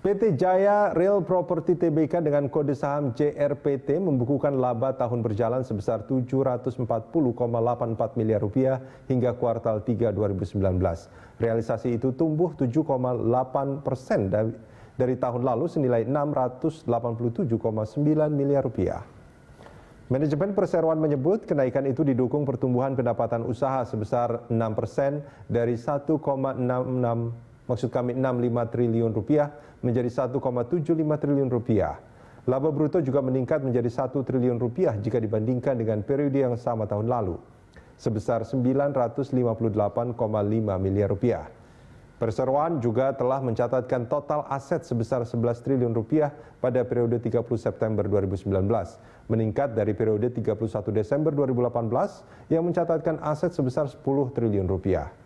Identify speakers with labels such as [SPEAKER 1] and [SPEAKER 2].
[SPEAKER 1] PT Jaya Real Property Tbk dengan kode saham JRPT membukukan laba tahun berjalan sebesar 740,84 miliar rupiah hingga kuartal 3 2019. Realisasi itu tumbuh 7,8 persen dari, dari tahun lalu senilai 687,9 miliar rupiah. Manajemen perseroan menyebut kenaikan itu didukung pertumbuhan pendapatan usaha sebesar 6 persen dari 1,66 maksud kami 65 triliun rupiah menjadi 1,75 triliun rupiah. Laba bruto juga meningkat menjadi 1 triliun rupiah jika dibandingkan dengan periode yang sama tahun lalu sebesar 958,5 miliar rupiah. Perseroan juga telah mencatatkan total aset sebesar 11 triliun rupiah pada periode 30 September 2019, meningkat dari periode 31 Desember 2018 yang mencatatkan aset sebesar 10 triliun rupiah.